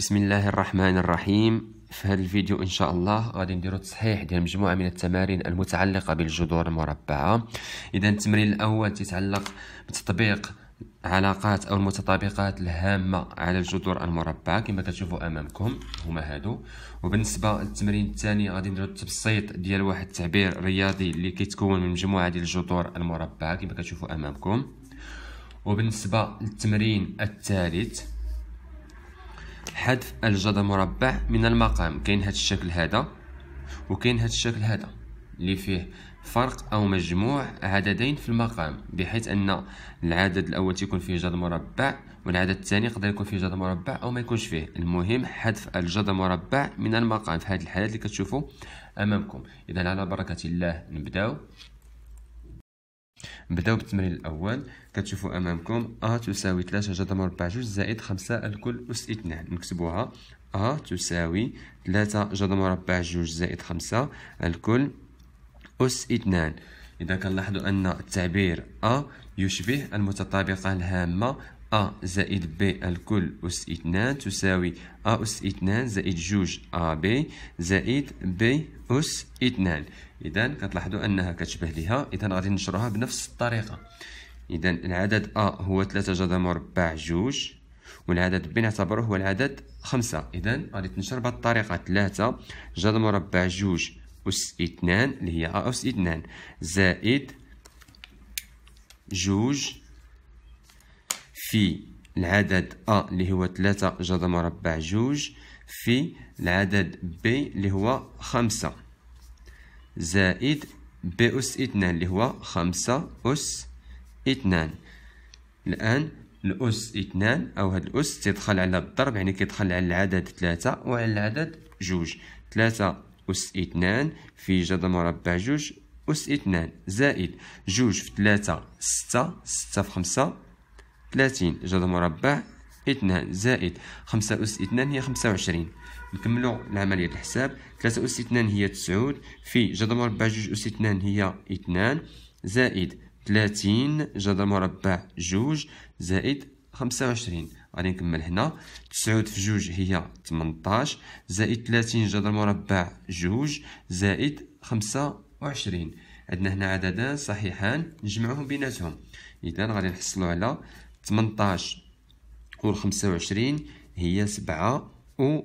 بسم الله الرحمن الرحيم في هذا الفيديو ان شاء الله غادي نديرو تصحيح ديال مجموعه من التمارين المتعلقه بالجذور المربعه اذا التمرين الاول تيتعلق بتطبيق علاقات او المتطابقات الهامه على الجذور المربعه كما كتشوفوا امامكم هما هادو وبالنسبه للتمرين الثاني غادي نديرو التبسيط ديال واحد التعبير رياضي اللي كيتكون من مجموعه ديال الجذور المربعه كما كتشوفوا امامكم وبالنسبه للتمرين الثالث حذف الجذر مربع من المقام كاين هذا الشكل هذا وكاين هذا الشكل هذا اللي فيه فرق او مجموع عددين في المقام بحيث ان العدد الاول تيكون فيه جذر مربع والعدد الثاني يقدر يكون فيه جذر مربع او ما يكونش فيه المهم حذف الجذر مربع من المقام في هذه الحالات اللي كتشوفوا امامكم اذا على بركه الله نبداو نبداو بالتمرين الاول كتشوفوا امامكم ا أه تساوي 3 جذر مربع جوج زائد 5 الكل اس 2 نكتبوها ا أه تساوي 3 جذر مربع جوج زائد 5 الكل اس 2 اذا كنلاحظوا ان التعبير ا يشبه المتطابقه الهامه أ زائد ب الكل أس 2 تساوي أ أس 2 زائد جوج أ ب زائد ب أس 2 إذا كتلاحظوا أنها كتشبه لها إذا غادي نشروها بنفس الطريقة إذا العدد أ هو ثلاثة جذر مربع جوج والعدد ب نعتبره هو العدد خمسة إذا غادي تنشر بهذه الطريقة ثلاثة جذر مربع جوج أس اثنان اللي هي أ أس اثنان زائد جوج في العدد أ اللي هو ثلاثة جذر مربع جوج في العدد ب اللي هو خمسة زائد ب أس اثنان اللي هو خمسة أس اثنان الآن الأس اثنان أو هاد الأس تيدخل على الضرب يعني كيدخل على العدد ثلاثة وعلى العدد جوج ثلاثة أس اثنان في جذر مربع جوج أس اثنان زائد جوج في ثلاثة ستة ستة في خمسة ثلاثين جذر مربع اثنان زائد خمسة أس اثنان هي خمسة وعشرين نكملو العملية الحساب ثلاثة أس اثنان هي تسعود في جذر مربع جوج أس اثنان هي اثنان زائد 30 جذر مربع جوج زائد 25 غادي نكمل هنا 9 في جوج هي 18 زائد 30 جذر مربع جوج زائد 25 عندنا هنا عددان صحيحان نجمعهم بيناتهم اذا غادي نحصلوا على 18 و 25 هي سبعة و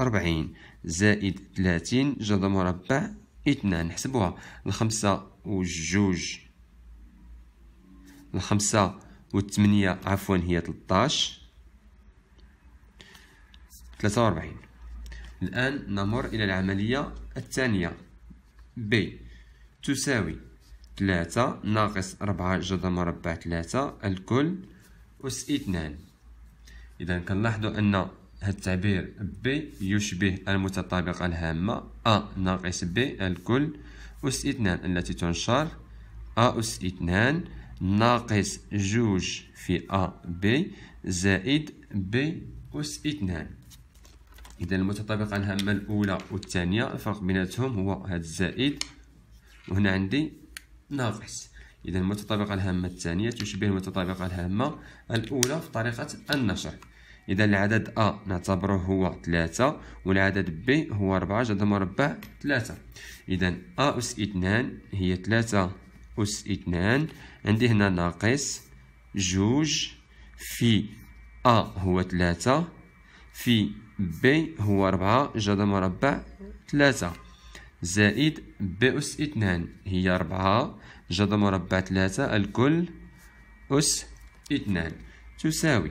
40 زائد 30 جذر مربع 2 نحسبوها الخمسة وجوج الخمسة والثمانية عفوا هي 13 43 الآن نمر إلى العملية الثانية ب تساوي 3 ناقص 4 جذر مربع 3 الكل أس 2 إذا كنلاحظوا أن هذا التعبير ب يشبه المتطابقة الهامة أ ناقص ب الكل أس 2 التي تنشر أ أس 2 ناقص جوج في أ بي زائد بي أس اثنان إذا المتطابق عن الهامة الأولى والثانية الفرق بيناتهم هو هذا الزائد وهنا عندي ناقص إذا المتطابقة الهامة الثانية تشبه المتطابقة الهامة الأولى في طريقة النشر إذا العدد أ نعتبره هو ثلاثة والعدد ب هو ربعة جذر مربع ثلاثة إذا أ أس اثنان هي ثلاثة أس اثنان عندي هنا ناقص جوج في أ هو ثلاثة في بي هو ربعة جذر مربع ثلاثة زائد ب أس اثنان هي ربعة جذر مربع ثلاثة الكل أس اثنان تساوي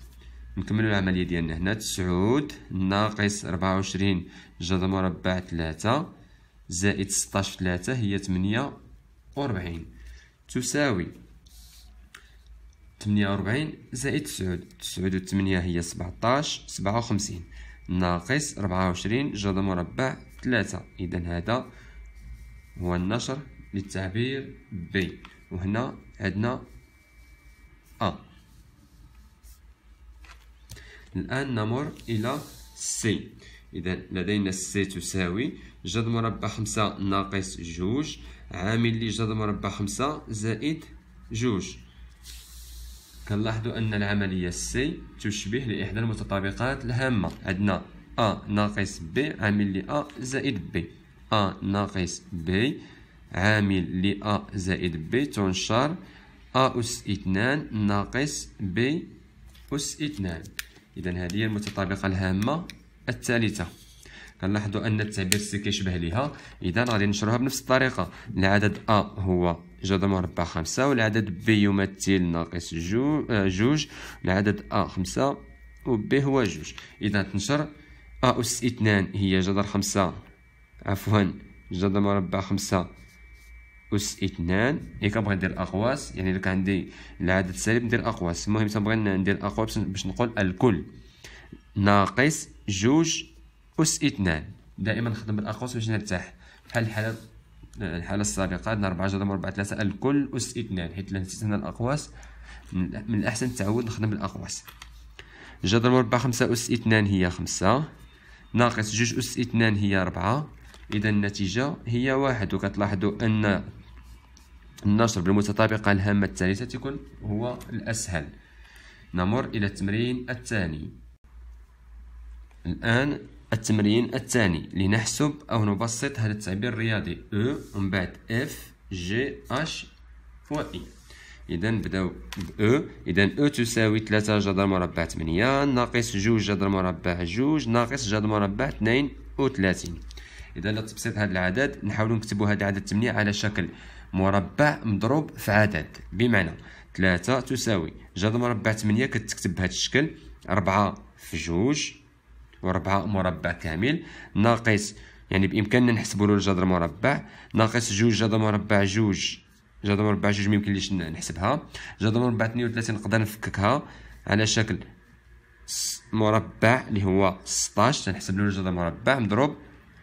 نكملو العملية ديالنا هنا تسعود ناقص ربعة وعشرين جذر مربع تلاتة زائد ستاش في تلاتة هي تمنية وربعين تساوي تمنية وربعين زائد تسعود تسعود وتمنية هي سبعتاش سبعة وخمسين ناقص ربعة وعشرين جذر مربع تلاتة إذا هذا هو النشر للتعبير بي وهنا عندنا أ آه. الآن نمر إلى سي إذا لدينا سي تساوي جذر مربع خمسة ناقص جوج عامل لجذر مربع خمسة زائد جوج كنلاحظوا أن العملية سي تشبه لإحدى المتطابقات الهامة عندنا أ ناقص ب عامل لأ زائد ب أ ناقص ب عامل لأ زائد ب تنشر أ أس اثنان ناقص ب أس اثنان اذا هذه هي المتطابقه الهامه الثالثه كنلاحظوا ان التعبير سي كيشبه ليها اذا غادي نشروها بنفس الطريقه العدد ا هو جذر مربع خمسة والعدد بي يمثل ناقص جو آه، جوج العدد ا خمسة وبي هو جوج اذا تنشر ا اس اثنان هي جذر خمسة عفوا جذر مربع خمسة أس اثنان إي كنبغي ندير أقواس يعني لو كان عندي العدد سالب ندير أقواس المهم تنبغي ندير أقواس باش نقول الكل ناقص جوج أس اثنان دائما نخدم بالأقواس باش نرتاح بحال الحالة الحالة السابقة عندنا ربعة جدر مربعة ثلاثة الكل أس اثنان حيت نسيت هنا الأقواس من الأحسن تعود نخدم بالأقواس جدر مربع خمسة أس اثنان هي خمسة ناقص جوج أس اثنان هي ربعة إذا النتيجة هي واحد وكتلاحظوا أن النشر بالمتطابقة الهامة الثالثة تكون هو الأسهل نمر إلى التمرين الثاني الآن التمرين الثاني لنحسب أو نبسط هذا التعبير الرياضي أو e، ومن بعد إف جي أش فوا إي إذا نبداو بأو e. إذا أو e تساوي ثلاثة جذر مربع ثمانية ناقص جوج جذر مربع جوج ناقص جذر مربع اثنين وثلاثين إذا لتبسيط هذا العدد نحاول نكتبوا هذا العدد ثمانية على شكل مربع مضروب في عدد بمعنى ثلاثة تساوي جذر مربع ثمانية كتكتب بهذا الشكل ربعة في جوج وربعة مربع كامل ناقص يعني بإمكاننا نحسبوا له الجذر مربع ناقص جوج جذر مربع جوج جذر مربع جوج ميمكنليش نحسبها جذر مربع وثلاثة نقدر نفككها على شكل مربع اللي هو 16 تنحسب له الجذر مربع مضروب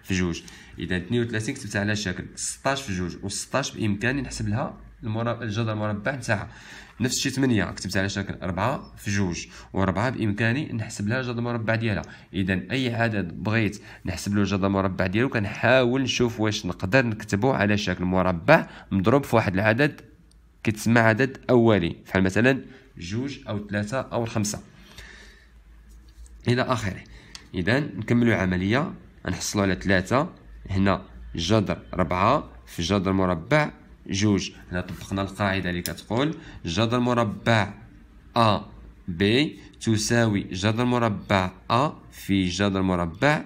في جوج اذا 32 كتبتها على شكل 16 في جوج و 16 بامكاني نحسب لها الجذر المربع نتاعها نفس الشيء 8 كتبتها على شكل 4 في جوج و4 بامكاني نحسب لها الجذر المربع ديالها اذا اي عدد بغيت نحسب له الجذر المربع ديالو كنحاول نشوف واش نقدر نكتبه على شكل مربع مضروب في واحد العدد كيتسمى عدد اولي بحال مثلا جوج او ثلاثة او خمسة الى اخره اذا نكملوا العمليه نحصلوا على ثلاثة هنا جذر ربعة في جذر مربع جوج هنا طبقنا القاعدة اللي كتقول جذر مربع أ بي تساوي جذر مربع أ في جذر مربع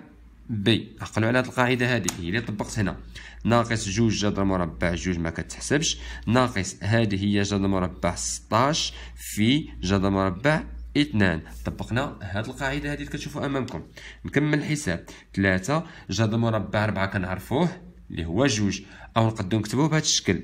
بي عقلوا على هذه القاعده هذه هي اللي طبقت هنا ناقص جوج جذر مربع جوج ما كتحسبش ناقص هذه هي جذر مربع 16 في جذر مربع اثنان طبقنا هاد القاعده هذه اللي كتشوفوا امامكم نكمل الحساب ثلاثة جا مربع ربعة كنعرفوه اللي هو جوج او نقدو نكتبوه بهذا الشكل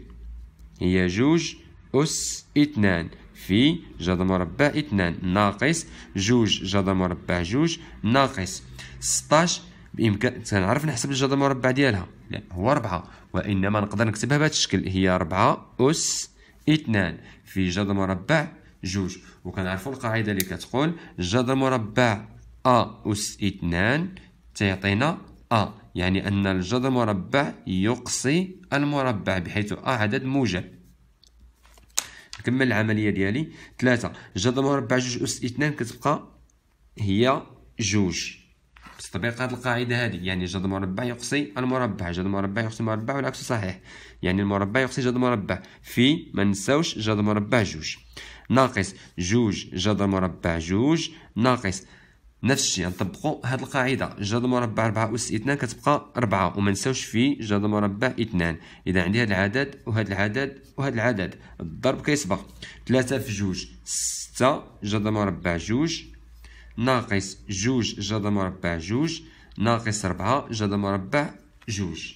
هي جوج اس اثنان في جذر مربع اثنان ناقص جوج جذر مربع جوج ناقص 16 بامكان تنعرف نحسب الجذر المربع ديالها لا هو 4 وانما نقدر نكتبها بهذا الشكل هي 4 اس اثنان في جذر مربع جوج وكنعرفوا القاعده اللي كتقول الجذر مربع ا اس 2 تيعطينا ا يعني ان الجذر مربع يقصي المربع بحيث ا عدد موجب نكمل العمليه ديالي 3 الجذر مربع جوج اس 2 كتبقى هي جوج تطبيق هذه القاعده هذه يعني الجذر مربع يقصي المربع الجذر مربع يقصي المربع والعكس صحيح يعني المربع يقصي الجذر مربع في ما نساوش الجذر مربع جوج ناقص جوج جذر مربع جوج ناقص نفس الشيء نطبقوا هذه القاعده جذر مربع 4 اس 2 كتبقى 4 وما نساوش في جذر مربع 2 اذا عندي هذا العدد وهذا العدد وهذا العدد الضرب كيسبق 3 في جوج 6 جذر مربع جوج ناقص جوج جذر مربع جوج ناقص 4 جذر مربع جوج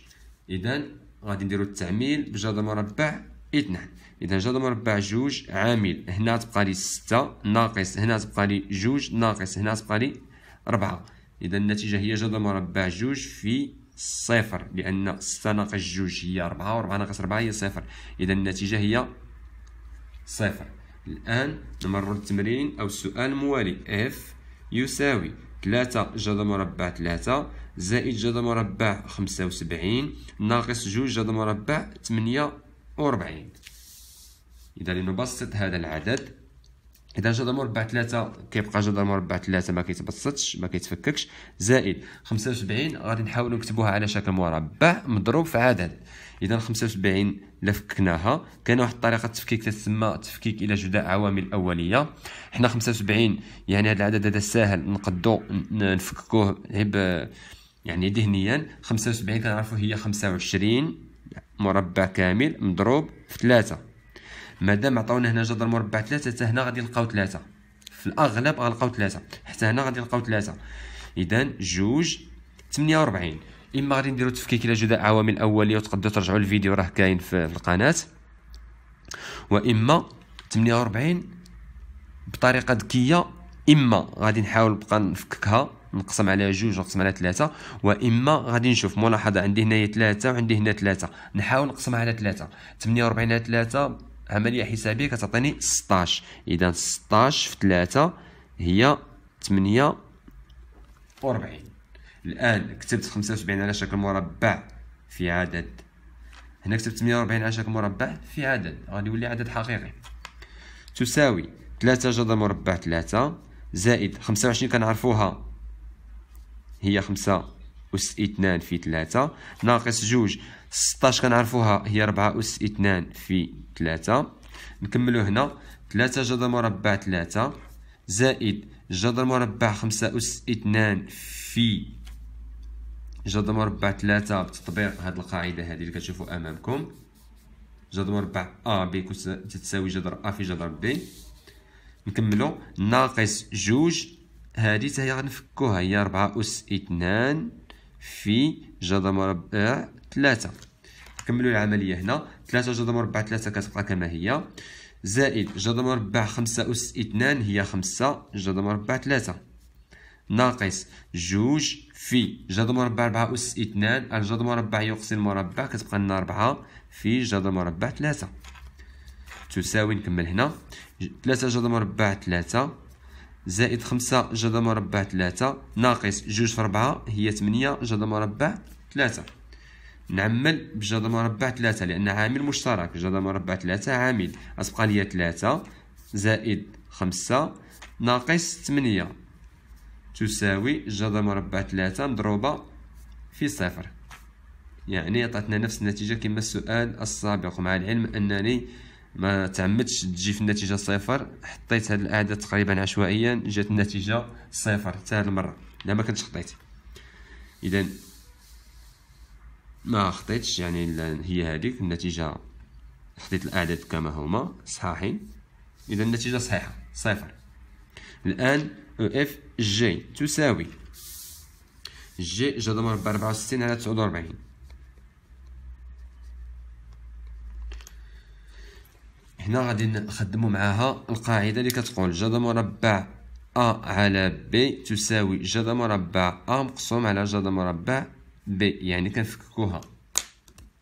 اذا غادي نديروا التعميل بجذر مربع اثنان اذا جذر مربع جوج عامل هنا تبقى لي ستة ناقص هنا تبقى لي جوج ناقص هنا تبقى لي ربعة اذا النتيجه هي جذر مربع جوج في صفر لان ستة ناقص جوج هي ربعة وربعة ناقص ربعة هي صفر اذا النتيجه هي صفر الان نمر للتمرين او السؤال الموالي اف يساوي 3 جذر مربع 3 زائد جذر مربع 75 ناقص جوج جذر مربع 8 وربعين إذا لنبسط هذا العدد إذا جذر مربع ثلاثة كيبقى جذر مربع ثلاثة ما كيتبسطش ما كيتفككش زائد خمسة وسبعين غادي نحاولو نكتبوها على شكل مربع مضروب في عدد إذا خمسة وسبعين لفكناها كان واحد الطريقة تفكيك تسمى تفكيك إلى جداء عوامل أولية حنا خمسة وسبعين يعني هذا العدد هذا ساهل نقدو نفككوه يعني ذهنيا خمسة وسبعين كنعرفو هي خمسة وعشرين مربع كامل مضروب في ثلاثة مادام عطاونا هنا جذر مربع ثلاثة حتى هنا غادي نلقاو ثلاثة في الأغلب غنلقاو ثلاثة حتى هنا غادي نلقاو ثلاثة إذا جوج ثمانية وربعين إما غادي نديرو تفكيك إلى جداء عوامل أولية وتقدروا ترجعوا الفيديو راه كاين في القناة وإما ثمانية وربعين بطريقة ذكية إما غادي نحاول نبقى نفككها نقسم على جوج نقسم على ثلاثة واما غادي نشوف ملاحظة عندي هنايا ثلاثة وعندي هنا ثلاثة نحاول نقسمها على ثلاثة ثمانية وربعين على ثلاثة عملية حسابية كتعطيني ستاش اذا ستاش في ثلاثة هي ثمانية وربعين الان كتبت خمسة وسبعين على شكل مربع في عدد هنا كتبت ثمانية وربعين على شكل مربع في عدد غادي يولي عدد حقيقي تساوي ثلاثة جذر مربع ثلاثة زائد خمسة وعشرين كنعرفوها هي خمسة أس اثنان في ثلاثة ناقص جوج ستاش كنعرفوها هي ربعة أس اثنان في ثلاثة نكملو هنا ثلاثة جذر مربع ثلاثة زائد جذر مربع خمسة أس اثنان في جذر مربع ثلاثة بتطبيق هاد القاعدة هذه اللي كتشوفو أمامكم جذر مربع أ بي تساوي جذر أ في جذر بي نكملو ناقص جوج هادي تاهي غنفكوها هي ربعة أس اثنان في جذر مربع ثلاثة كملوا العملية هنا ثلاثة جذر مربع ثلاثة كتبقى كما هي زائد جذر مربع خمسة أس اثنان هي خمسة جذر مربع ثلاثة ناقص جوج في جذر مربع ربعة أس اثنان الجذر مربع يقصي المربع كتبقى لنا ربعة في جذر مربع ثلاثة تساوي نكمل هنا ثلاثة جذر مربع ثلاثة زائد خمسة جذر مربع ثلاثة ناقص جوج في ربعة هي ثمانية جذر مربع ثلاثة نعمل بجذر مربع ثلاثة لأن عامل مشترك جذر مربع ثلاثة عامل غتبقى ليا ثلاثة زائد خمسة ناقص ثمانية تساوي جذر مربع ثلاثة مضروبة في صفر يعني عطاتنا نفس النتيجة كما السؤال السابق مع العلم أنني ما تعمدش تجي في النتيجه صفر حطيت هاد الاعداد تقريبا عشوائيا جات النتيجه صفر حتى المره لا ما كنتش خطيت اذا ما خطيتش يعني هي هذيك النتيجه حطيت الاعداد كما هما صحاحين اذا النتيجه صحيحه صفر الان او اف جي تساوي جي جذر مربع 64 على 49 هنا غادي نخدموا معاها القاعده اللي كتقول جذر مربع ا على ب تساوي جذر مربع ا مقسوم على جذر مربع ب يعني كنفككوها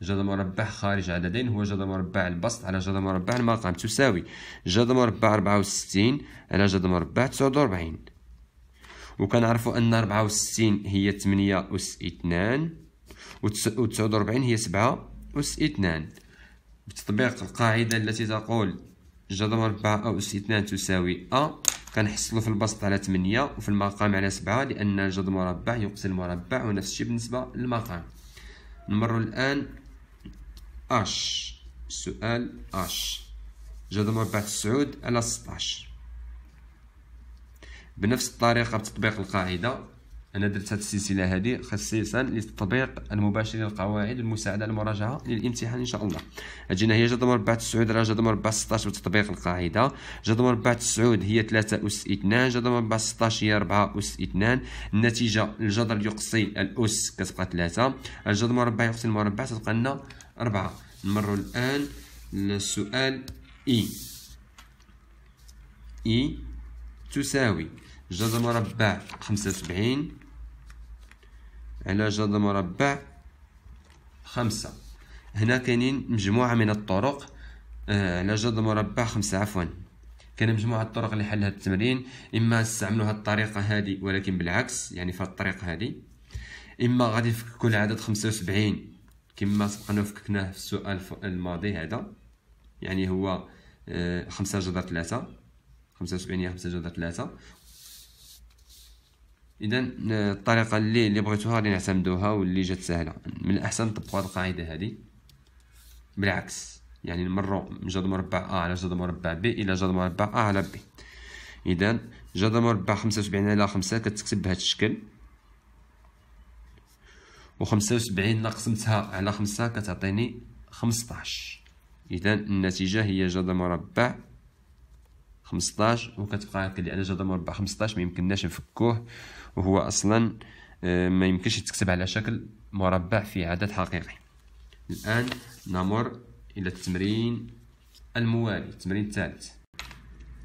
جذر مربع خارج عددين هو جذر مربع البسط على جذر مربع المقام تساوي جذر مربع 64 على جذر مربع 49 وكنعرفوا ان 64 هي 8 اس 2 و 49 هي 7 اس 2 بتطبيق القاعدة التي تقول جذر مربع أو أس تساوي أ كنحصلو في البسط على 8 وفي المقام على 7 لأن جذر مربع يقتل مربع ونفس الشيء بالنسبة للمقام نمر الآن اش سؤال اش جذر مربع تسعود على 16 بنفس الطريقة بتطبيق القاعدة انا درت هذه السلسله هذه خصيصا للتطبيق المباشر للقواعد المساعده للمراجعه للامتحان ان شاء الله اجينا هي جذر مربع 9 درجه جذر مربع 16 وتطبيق القاعده جذر مربع 9 هي 3 اس 2 جذر مربع 16 هي 4 اس 2 النتيجه الجذر يقصي الاس كتبقى 3 الجذر مربع يقصي المربع تبقى لنا 4 نمروا الان للسؤال اي e. اي e تساوي جذر مربع 75 على جذر مربع خمسة هنا كاينين مجموعة من الطرق آه، على جذر مربع خمسة عفوا كان مجموعة الطرق لحل هذا التمرين إما نستعملو هذه الطريقة هذه ولكن بالعكس يعني في الطريقة هذه إما غادي نفك كل عدد خمسة وسبعين كما سبقنا وفككناه في السؤال الماضي هذا يعني هو آه، خمسة جذر ثلاثة خمسة وسبعين هي خمسة جذر ثلاثة اذا آه، الطريقه اللي اللي بغيتوها اللي نعتمدوها واللي جات سهله من الاحسن نطبقوا هذه القاعده هذه بالعكس يعني نمروا من جذر مربع ا على جذر مربع ب الى جذر مربع ا على ب اذا جذر مربع 75 على 5 كتكتب بهذا الشكل و 75 ناقصمتها على 5 كتعطيني 15 اذا النتيجه هي جذر مربع 15 وكتبقى هكا لان جذر مربع 15 ما يمكنناش نفكوه وهو اصلا آه، ما يمكنش يتكتب على شكل مربع في عدد حقيقي الان نمر الى التمرين الموالي التمرين الثالث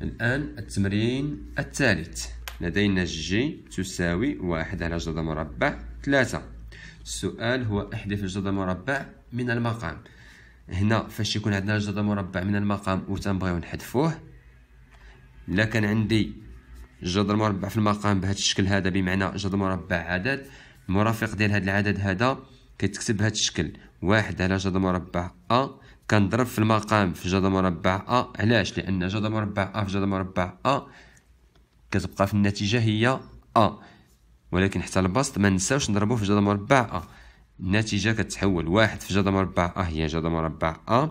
الان التمرين الثالث لدينا جي تساوي واحد على جذر مربع ثلاثة السؤال هو احذف الجذر مربع من المقام هنا فاش يكون عندنا جذر مربع من المقام وتنبغيو نحذفوه الا كان عندي جذر مربع في المقام بهذا الشكل هذا بمعنى جذر مربع عدد المرافق ديال هذا العدد هذا كيتكتب بهذا الشكل واحد على جذر مربع ا كنضرب في المقام في جذر مربع ا علاش لان جذر مربع ا في جذر مربع ا كتبقى في النتيجه هي ا ولكن حتى البسط ما ننساوش نضربوه في جذر مربع ا النتيجه كتحول واحد في جذر مربع ا هي جذر مربع ا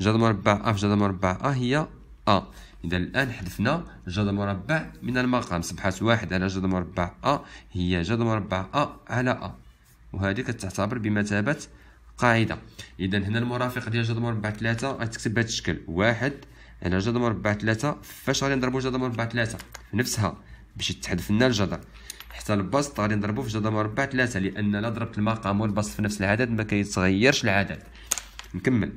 جذر مربع ا في جذر مربع ا هي ا إذا الآن حذفنا جذر مربع من المقام صبحت واحد على جذر مربع أ هي جذر مربع أ على أ وهذه كتعتبر بمثابة قاعدة إذا هنا المرافق ديال جذر مربع ثلاثة غتكتب بهذا الشكل واحد على جذر مربع ثلاثة فاش غادي نضربو جذر مربع ثلاثة نفسها باش تحذف لنا الجذر حتى البسط غادي نضربو في جذر مربع ثلاثة لأن لا ضربت المقام والبسط في نفس العدد ما كيتغيرش العدد نكمل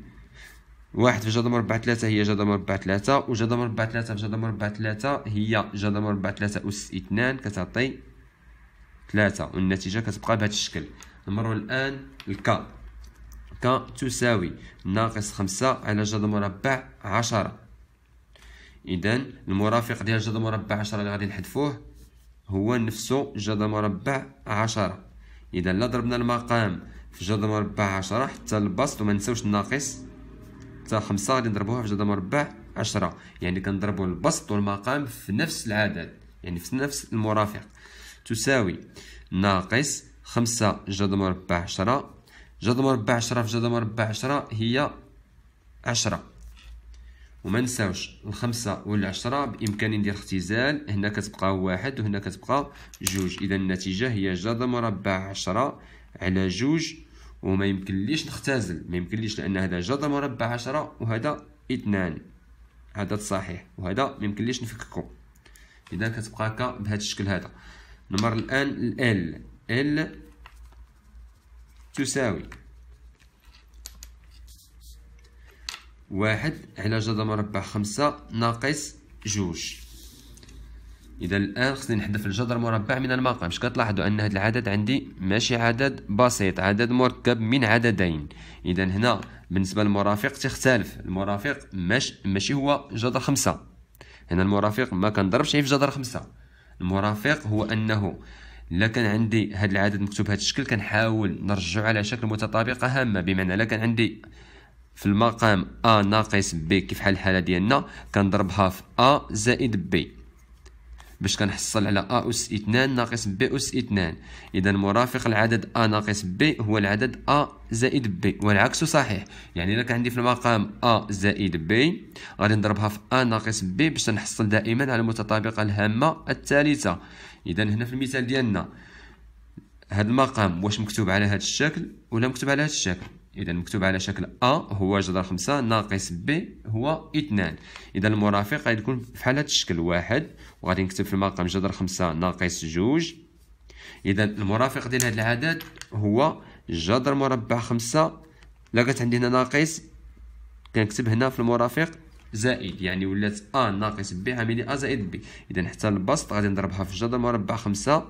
واحد في جذر مربع ثلاثة هي جذر مربع ثلاثة وجذر مربع ثلاثة في جذر مربع ثلاثة هي جذر مربع ثلاثة أس اثنان كتعطي ثلاثة والنتيجة كتبقى بهذا الشكل نمرو الآن الكا كا تساوي ناقص خمسة على جذر مربع عشرة إذا المرافق ديال جذر مربع عشرة اللي غادي نحذفوه هو نفسه جذر مربع عشرة إذا لا ضربنا المقام في جذر مربع عشرة حتى البسط وما نساوش الناقص حتى خمسة غادي نضربوها في جدول مربع عشرة يعني كنضربو البسط والمقام في نفس العدد يعني في نفس المرافق تساوي ناقص خمسة جدول مربع عشرة جدول مربع عشرة في جدول مربع عشرة هي عشرة وما نساوش الخمسة والعشرة بإمكاني ندير اختزال هنا كتبقى واحد وهنا كتبقى جوج إذا النتيجة هي جذر مربع عشرة على جوج وما يمكنليش نختزل ما يمكنليش لان هذا جذر مربع عشرة وهذا اثنان هذا صحيح وهذا ما يمكنليش نفككو اذا كتبقى هكا بهذا الشكل هذا نمر الان ال ال تساوي واحد على جذر مربع خمسة ناقص جوج اذا الان خصني نحذف الجذر مربع من المقام باش كتلاحظوا ان هذا العدد عندي ماشي عدد بسيط عدد مركب من عددين اذا هنا بالنسبه للمرافق تختلف المرافق مش ماشي هو جذر خمسة هنا المرافق ما كنضربش في جذر خمسة المرافق هو انه الا كان عندي هذا العدد مكتوب بهذا الشكل كنحاول نرجعو على شكل متطابقه هامه بمعنى الا كان عندي في المقام ا ناقص ب كيف حال الحاله ديالنا كنضربها في ا زائد بي باش كنحصل على ا أس اثنان ناقص بي أس اثنان إذا مرافق العدد ا ناقص بي هو العدد ا زائد بي والعكس صحيح يعني الا كان عندي في المقام ا زائد بي غادي نضربها في ا ناقص بي باش نحصل دائما على المتطابقة الهامة الثالثة إذا هنا في المثال ديالنا هذا المقام واش مكتوب على هذا الشكل ولا مكتوب على هذا الشكل اذا مكتوب على شكل ا هو جذر خمسة ناقص بي هو اثنان اذا المرافق غادي يكون بحال هاد الشكل واحد وغادي نكتب في المقام جذر خمسة ناقص جوج اذا المرافق ديال هاد العدد هو جذر مربع خمسة لقيت عندي هنا ناقص كنكتب هنا في المرافق زائد يعني ولات ا ناقص بي عاملي ا زائد بي اذا حتى البسط غادي نضربها في جذر مربع خمسة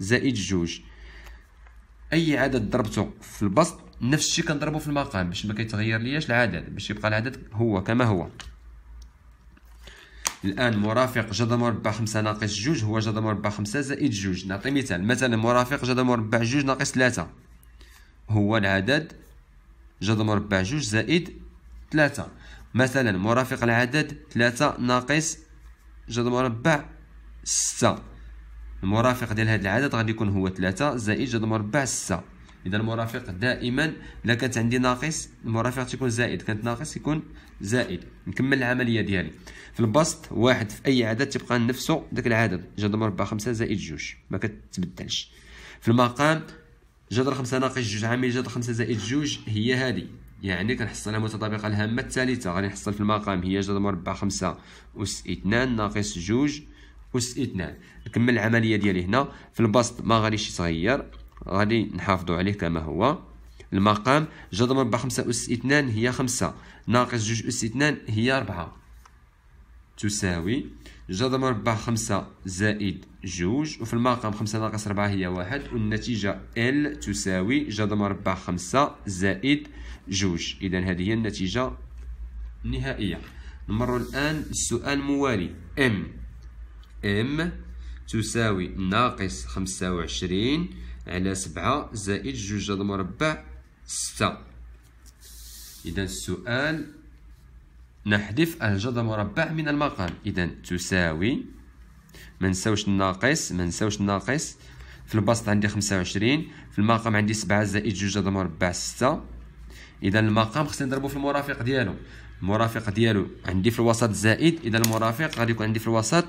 زائد جوج اي عدد ضربته في البسط نفس الشيء كنضربو في المقام باش ما كيتغير ليش العدد باش يبقى العدد هو كما هو الان مرافق جذر مربع 5 ناقص جوج هو جذر مربع 5 زائد جوج نعطي مثال مثلا مرافق جذر مربع جوج ناقص 3 هو العدد جذر مربع جوج زائد 3 مثلا مرافق العدد 3 ناقص جذر مربع 6 المرافق ديال هذا العدد غادي يكون هو 3 زائد جذر مربع 6 اذا المرافق دائما الا كانت عندي ناقص المرافق تيكون زائد كانت ناقص يكون زائد نكمل العمليه ديالي في البسط واحد في اي عدد تبقى نفسه داك العدد جذر مربع خمسة زائد جوج ما كتبدلش في المقام جذر خمسة ناقص جوج عامل جذر خمسة زائد جوج هي هذه يعني كنحصل المتطابقه الهامه الثالثه غادي نحصل في المقام هي جذر مربع خمسة اس 2 ناقص جوج اس 2 نكمل العمليه ديالي هنا في البسط ما غاديش يتغير غادي نحافظو عليه كما هو المقام جذر مربع خمسة أس اثنان هي خمسة ناقص جوج أس اثنان هي ربعة تساوي جذر مربع خمسة زائد جوج وفي المقام خمسة ناقص ربعة هي واحد والنتيجة ال تساوي جذر مربع خمسة زائد جوج إذا هذه هي النتيجة النهائية نمر الآن السؤال الموالي ام ام تساوي ناقص خمسة وعشرين على سبعة زائد جوج هذا مربع ستة إذا السؤال نحذف الجذر المربع من المقام إذا تساوي منساوش الناقص منساوش الناقص في البسط عندي خمسة وعشرين في المقام عندي سبعة زائد جوج هذا مربع ستة إذا المقام خصني نضربو في المرافق ديالو المرافق ديالو عندي في الوسط زائد إذا المرافق غادي يكون عندي في الوسط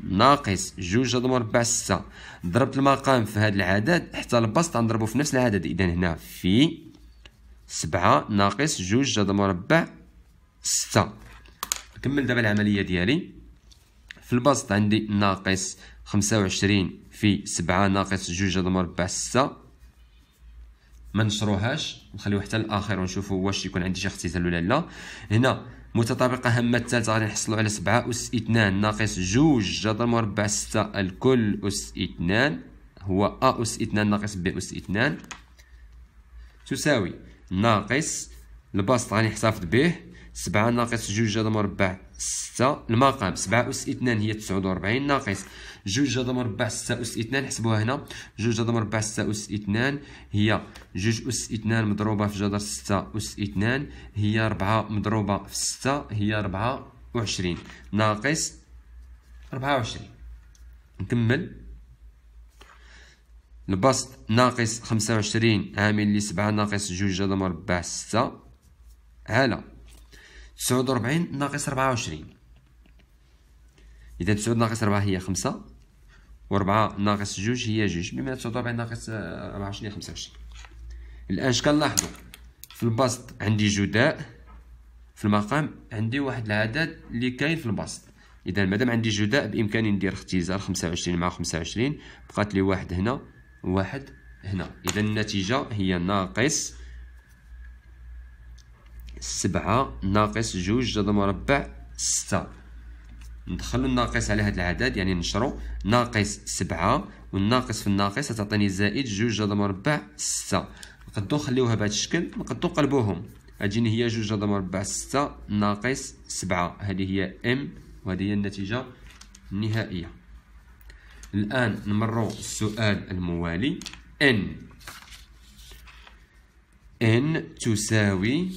ناقص جوج ادمار مربع ستة ضربت المقام في هذا العدد حتى البسط غنضربو في نفس العدد اذا هنا في سبعة ناقص جوج جذر مربع ستة نكمل دابا العملية ديالي في البسط عندي ناقص خمسة وعشرين في سبعة ناقص جوج جذر مربع ستة منشروهاش نشروهاش نخليو حتى الاخر ونشوفو واش يكون عندي شي اختزال ولا لا هنا متطابقة هامة الثالثة غادي نحصلوا على سبعة أس اثنان ناقص جوج جذر مربع ستة الكل أس اثنان هو أ أس اثنان ناقص ب أس اثنان تساوي ناقص البسط غادي نحتفظ به سبعة ناقص جوج جذر مربع ستة المقام سبعة أس اثنان هي تسعود وأربعين ناقص جوج هذا مربع ستة أس اثنان حسبوها هنا جوج هذا مربع ستة أس اثنان هي جوج أس اثنان مضروبة في جدر ستة أس اثنان هي ربعة مضروبة في ستة هي ربعة وعشرين ناقص ربعة وعشرين نكمل البسط ناقص خمسة وعشرين عامل لسبعة ناقص جوج هذا مربع ستة على تسعود وربعين ناقص ربعة وعشرين إذا تسعود ناقص ربعة هي خمسة وربعة ناقص جوج هي جوج بما تسعود وربعين ناقص آه، ربعة وعشرين هي خمسة وعشرين الآن اش كنلاحظو في البسط عندي جداء في المقام عندي واحد العدد اللي كاين في البسط إذا مادام عندي جداء بإمكاني ندير اختزال خمسة وعشرين مع خمسة وعشرين بقات لي واحد هنا واحد هنا إذا النتيجة هي ناقص سبعة ناقص جوج جذر مربع ستة ندخل الناقص على هاد العدد يعني نشرو ناقص سبعة والناقص في الناقص تعطيني زائد جوج جذر مربع ستة نقدو نخليوها بهذا الشكل نقدو نقلبوهم غتجيني هي جوج جذر مربع ستة ناقص سبعة هذه هي ام وهذه هي النتيجة النهائية الآن نمرو السؤال الموالي إن إن تساوي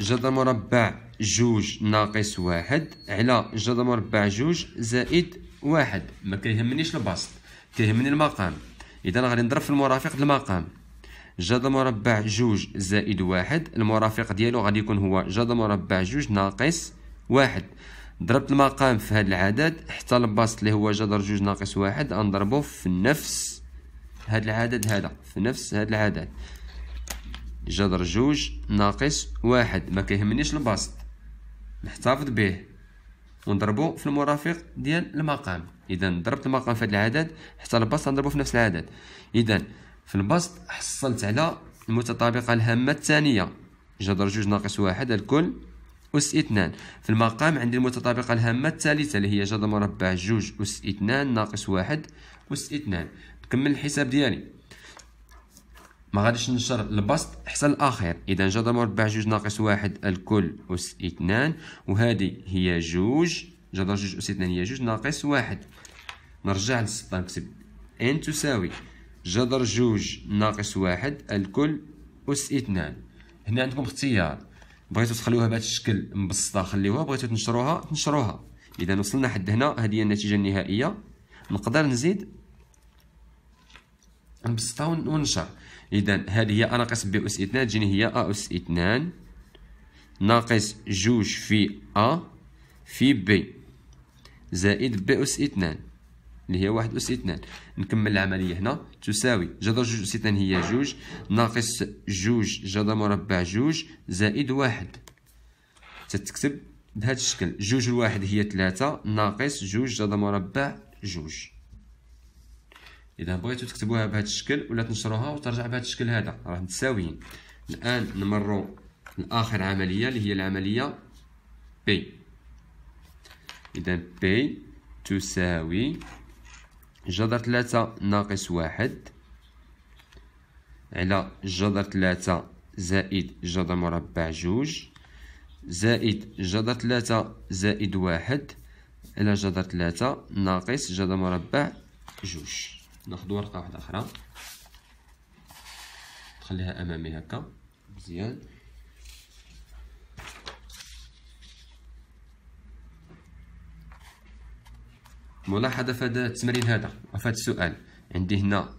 جذر مربع جوج ناقص واحد على جذر مربع جوج زائد واحد ما كيهمنيش البسط كيهمني المقام اذا غادي نضرب في المرافق المقام جذر مربع جوج زائد واحد المرافق ديالو غادي يكون هو جذر مربع جوج ناقص واحد ضربت المقام في هذا العدد حتى البسط اللي هو جذر جوج ناقص واحد غنضربو في نفس هذا العدد هذا في نفس هذا العدد جذر جوج ناقص واحد ما كيهمنيش البسط نحتفظ به ونضربو في المرافق ديال المقام اذا ضربت المقام في هذا العدد حتى البسط نضربو في نفس العدد اذا في البسط حصلت على المتطابقه الهامه الثانيه جذر جوج ناقص واحد الكل أس اثنان في المقام عندي المتطابقة الهامة الثالثة اللي هي جذر مربع جوج أس اثنان ناقص واحد أس اثنان نكمل الحساب ديالي ما غاديش نشر البسط حتى الاخير اذا جا مربع جوج ناقص واحد الكل اس اثنان وهذه هي جوج جا جوج اس اثنان هي جوج ناقص واحد نرجع للسطر نكتب ان تساوي جذر جوج ناقص واحد الكل اس اثنان هنا عندكم اختيار بغيتو تخليوها بهذا الشكل مبسطه خليوها بغيتو تنشروها تنشروها اذا وصلنا حد هنا هذه هي النتيجه النهائيه نقدر نزيد نبسطها وننشر اذا هذه هي ا ناقص بي اس اثنان تجيني هي ا اس اثنان ناقص جوج في ا في بي زائد بي اس اثنان اللي هي واحد أس اثنان نكمل العملية هنا تساوي جذر جوج أس اثنان هي جوج ناقص جوج جذر مربع جوج زائد واحد تتكتب بهذا الشكل جوج الواحد هي ثلاثة ناقص جوج جذر مربع جوج اذا بغيتو تكتبوها بهذا الشكل ولا تنشروها وترجع بهذا الشكل هذا راه متساويين الان نمروا لاخر عمليه اللي هي العمليه بي اذا بي تساوي جذر 3 ناقص واحد على جذر 3 زائد جذر مربع جوج زائد جذر 3 زائد واحد على جذر 3 ناقص جذر مربع جوج ناخذ ورقه واحده اخرى نخليها امامي هكا مزيان ملاحظه في هذا التمرين هذا وفي هذا السؤال عندي هنا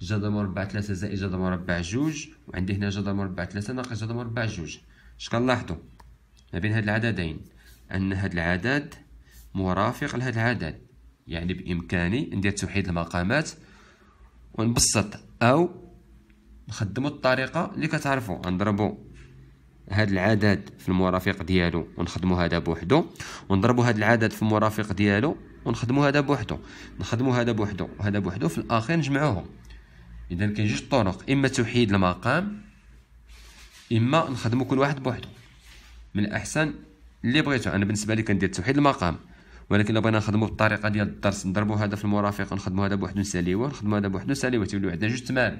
جذر مربع 3 زائد جذر مربع جوج وعندي هنا جذر مربع 3 ناقص جذر مربع جوج اش كنلاحظوا ما بين هاد العددين ان هاد العدد مرافق لهاد العدد يعني بامكاني ندير توحيد المقامات ونبسط او نخدموا الطريقه اللي كتعرفوا نضربوا هذا العدد في المرافق ديالو ونخدموا هذا بوحدو ونضربوا هذا العدد في المرافق ديالو ونخدموا هذا بوحدو نخدموا هذا بوحدو وهذا بوحدو في الاخير نجمعوهم اذا كاين جوج طرق اما توحيد المقام اما نخدموا كل واحد بوحدو من الاحسن اللي بغيتو انا بالنسبه لي كندير توحيد المقام ولكن لو بغينا نخدمو بالطريقه ديال الدرس نضربو هذا في المرافق نخدمو هذا بوحدو نساليوه نخدمو هذا بوحدو نساليوه تولي عندنا جوج تمارين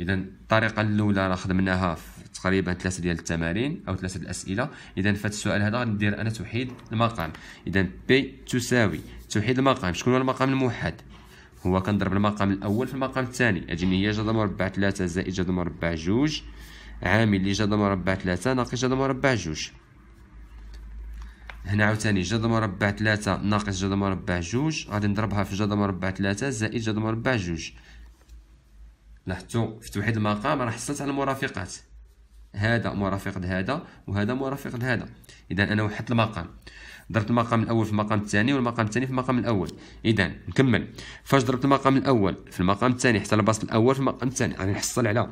اذا الطريقه الاولى راه خدمناها في تقريبا ثلاثه ديال التمارين او ثلاثه الاسئله اذا في السؤال هذا غندير انا توحيد المقام اذا بي تساوي توحيد المقام شكون هو المقام الموحد هو كنضرب المقام الاول في المقام الثاني اجيني هي جذر مربع 3 زائد جذر مربع 2 عامل لجذر مربع 3 ناقص جذر مربع 2 هنا عاوتاني جذر مربع ثلاثة ناقص جذر مربع جوج غادي نضربها في جذر مربع ثلاثة زائد جذر مربع جوج لاحظتوا في توحيد المقام راه حصلت على المرافقات هذا مرافق هذا وهذا مرافق هذا اذا انا وحدت المقام ضربت المقام الاول في المقام الثاني والمقام الثاني في المقام الاول اذا نكمل فاش ضربت المقام الاول في المقام الثاني حتى البسط الاول في المقام الثاني غادي يعني نحصل على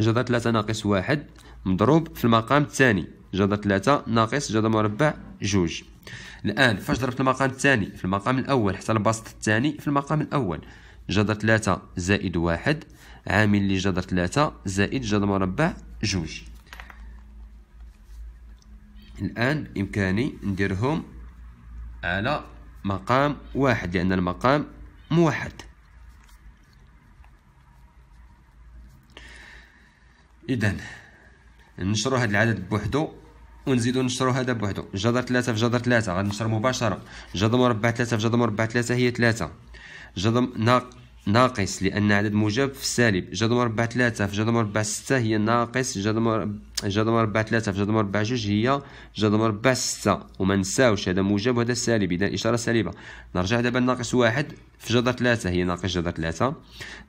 جذر 3 ناقص واحد مضروب في المقام الثاني جذر 3 ناقص جذر مربع جوج الآن فاش ضربت المقام الثاني في المقام الأول حتى البسط الثاني في المقام الأول جذر 3 زائد واحد عامل لجذر 3 زائد جذر مربع جوج الآن إمكاني نديرهم على مقام واحد لأن المقام موحد إذا نشروا هذا العدد بوحدو ونزيدو نشرو هذا بوحدو جذر ثلاثة في جذر ثلاثة غنشر مباشرة جذر مربع ثلاثة في جذر مربع ثلاثة هي ثلاثة جذر ناق ناقص لأن عدد موجب في السالب جذر مربع ثلاثة في جذر مربع ستة هي ناقص جذر مربع جذر مربع ثلاثة في جذر مربع جوج هي جذر مربع ستة وما نساوش هذا موجب وهذا سالب إذا إشارة سالبة نرجع دابا ناقص واحد في جذر ثلاثة هي ناقص جذر ثلاثة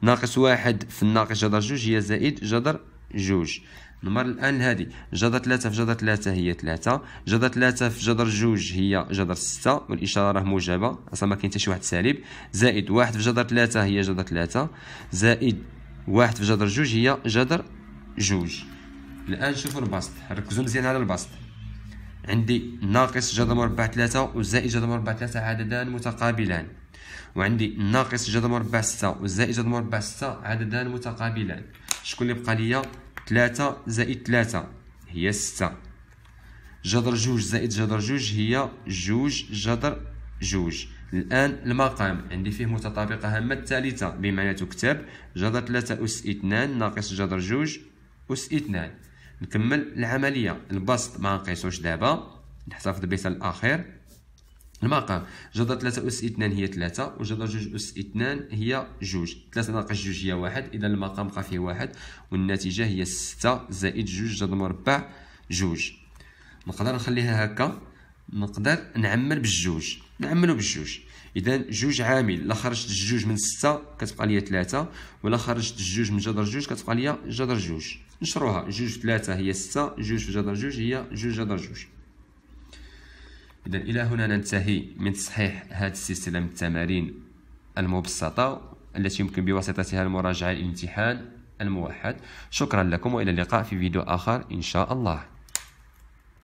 ناقص واحد في ناقص جذر جوج هي زائد جذر جوج نمر الان هذه جذر 3 في جذر 3 هي 3 جذر 3 في جذر 2 هي جذر 6 والاشاره راه موجبه اصلا ما كاين حتى شي واحد سالب زائد 1 في جذر 3 هي جذر 3 زائد 1 في جذر 2 هي جذر 2 الان شوفوا البسط ركزوا مزيان على البسط عندي ناقص جذر مربع 3 وزائد جذر مربع 3 عددان متقابلان وعندي ناقص جذر مربع 6 وزائد جذر مربع 6 عددان متقابلان شكون اللي بقى ليا ثلاثة زائد ثلاثة هي ستة جذر جوج زائد جذر جوج هي جوج جذر جوج الآن المقام عندي فيه متطابقة هامة الثالثة بمعناته كتاب جذر ثلاثة أس اثنان ناقص جذر جوج أس اثنان نكمل العملية البسط ما نقيسوش دابا نحتفظ به الأخير المقام جذر 3 أس 2 هي 3 وجذر 2 أس 2 هي 2 3 ناقص 2 هي 1 إذا المقام بقى فيه 1 والنتيجة هي 6 زائد 2 جذر مربع 2 نقدر نخليها هكا نقدر نعمل بالجوج نعملو بالجوج اذا جوج عامل الا خرجت الجوج من 6 كتبقى لي 3 ولا خرجت الجوج من جذر جوج كتبقى لي جذر جوج نشروها جوج 3 هي 6 جوج في جذر جوج هي جوج جذر جوج إذا إلى هنا ننتهي من تصحيح هذا السلسلة من التمارين المبسطة التي يمكن بواسطتها المراجعة الامتحان الموحد شكرا لكم وإلى اللقاء في فيديو آخر إن شاء الله